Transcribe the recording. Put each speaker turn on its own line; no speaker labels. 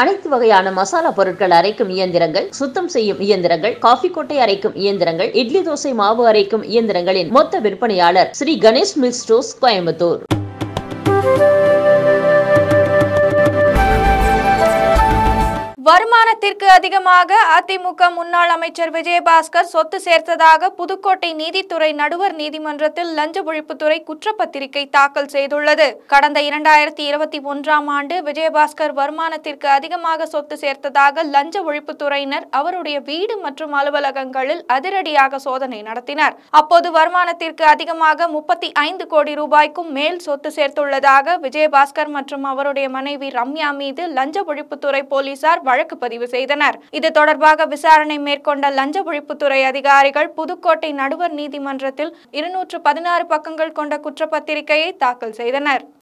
அனைத்து வகையான மசாலா பொருட்கள் அரைக்கும் இயந்திரங்கள் சுத்தம் செய்யும் இயந்திரங்கள் காஃபி கொட்டை அரைக்கும் இயந்திரங்கள் இட்லி தோசை மாவு அரைக்கும் இயந்திரங்களின் மொத்த விற்பனையாளர் ஸ்ரீ கணேஷ் மில் ஸ்டோர்ஸ் கோயம்புத்தூர்
வருமானத்திற்கு அதிகமாக அதிமுக முன்னாள் அமைச்சர் விஜயபாஸ்கர் சொத்து சேர்த்ததாக புதுக்கோட்டை நீதித்துறை நடுவர் நீதிமன்றத்தில் லஞ்ச ஒழிப்புத்துறை குற்றப்பத்திரிகை தாக்கல் செய்துள்ளது கடந்த இரண்டாயிரத்தி இருபத்தி ஒன்றாம் ஆண்டு விஜயபாஸ்கர் வருமானத்திற்கு அதிகமாக சொத்து சேர்த்ததாக லஞ்ச ஒழிப்புத்துறையினர் அவருடைய வீடு மற்றும் அலுவலகங்களில் அதிரடியாக சோதனை நடத்தினர் அப்போது வருமானத்திற்கு அதிகமாக முப்பத்தி ஐந்து கோடி ரூபாய்க்கும் மேல் சொத்து சேர்த்துள்ளதாக விஜயபாஸ்கர் மற்றும் அவருடைய மனைவி ரம்யா மீது லஞ்ச ஒழிப்புத்துறை போலீசார் வழக்கு வழக்கு பதிவு செய்தனர் இது தொடர்பாக விசாரணை மேற்கொண்ட லஞ்ச ஒழிப்புத்துறை அதிகாரிகள் புதுக்கோட்டை நடுவர் நீதிமன்றத்தில் இருநூற்று பதினாறு பக்கங்கள் கொண்ட குற்றப்பத்திரிகையை தாக்கல் செய்தனர்